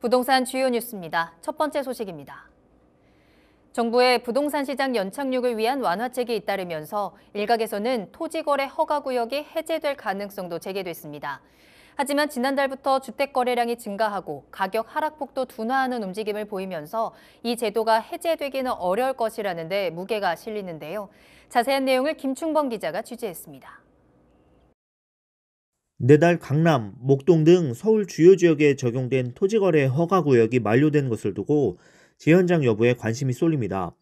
부동산 주요 뉴스입니다. 첫 번째 소식입니다. 정부의 부동산 시장 연착륙을 위한 완화책이 잇따르면서 일각에서는 토지거래 허가구역이 해제될 가능성도 제기됐습니다. 하지만 지난달부터 주택 거래량이 증가하고 가격 하락폭도 둔화하는 움직임을 보이면서 이 제도가 해제되기는 어려울 것이라는 데 무게가 실리는데요. 자세한 내용을 김충범 기자가 취재했습니다. 내달 강남, 목동 등 서울 주요 지역에 적용된 토지거래 허가 구역이 만료된 것을 두고 재현장 여부에 관심이 쏠립니다.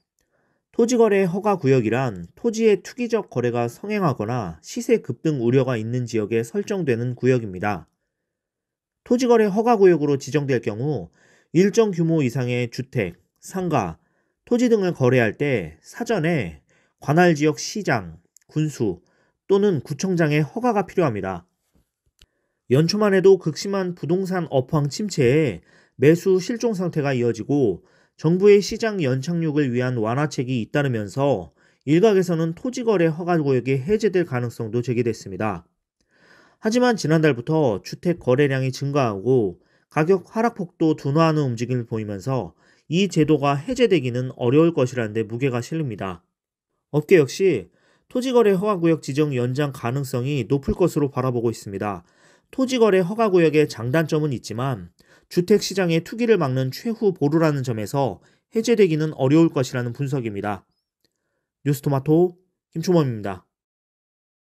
토지거래 허가 구역이란 토지의 투기적 거래가 성행하거나 시세 급등 우려가 있는 지역에 설정되는 구역입니다. 토지거래 허가 구역으로 지정될 경우 일정 규모 이상의 주택, 상가, 토지 등을 거래할 때 사전에 관할 지역 시장, 군수 또는 구청장의 허가가 필요합니다. 연초만 해도 극심한 부동산 업황 침체에 매수 실종 상태가 이어지고 정부의 시장 연착륙을 위한 완화책이 잇따르면서 일각에서는 토지거래 허가구역이 해제될 가능성도 제기됐습니다. 하지만 지난달부터 주택 거래량이 증가하고 가격 하락폭도 둔화하는 움직임을 보이면서 이 제도가 해제되기는 어려울 것이라는데 무게가 실립니다. 업계 역시 토지거래 허가구역 지정 연장 가능성이 높을 것으로 바라보고 있습니다. 토지거래 허가구역의 장단점은 있지만 주택시장의 투기를 막는 최후 보루라는 점에서 해제되기는 어려울 것이라는 분석입니다. 뉴스토마토 김초범입니다.